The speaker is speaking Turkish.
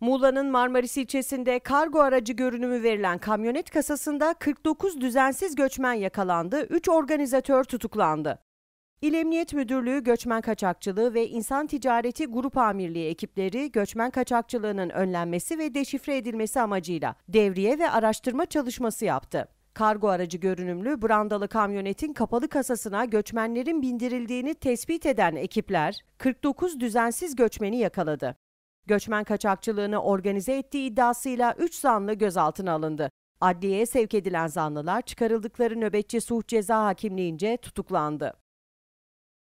Muğla'nın Marmaris ilçesinde kargo aracı görünümü verilen kamyonet kasasında 49 düzensiz göçmen yakalandı, 3 organizatör tutuklandı. İl Emniyet Müdürlüğü Göçmen Kaçakçılığı ve İnsan Ticareti Grup Amirliği ekipleri göçmen kaçakçılığının önlenmesi ve deşifre edilmesi amacıyla devriye ve araştırma çalışması yaptı. Kargo aracı görünümlü brandalı kamyonetin kapalı kasasına göçmenlerin bindirildiğini tespit eden ekipler 49 düzensiz göçmeni yakaladı. Göçmen kaçakçılığını organize ettiği iddiasıyla 3 zanlı gözaltına alındı. Adliyeye sevk edilen zanlılar çıkarıldıkları nöbetçi suh ceza hakimliğince tutuklandı.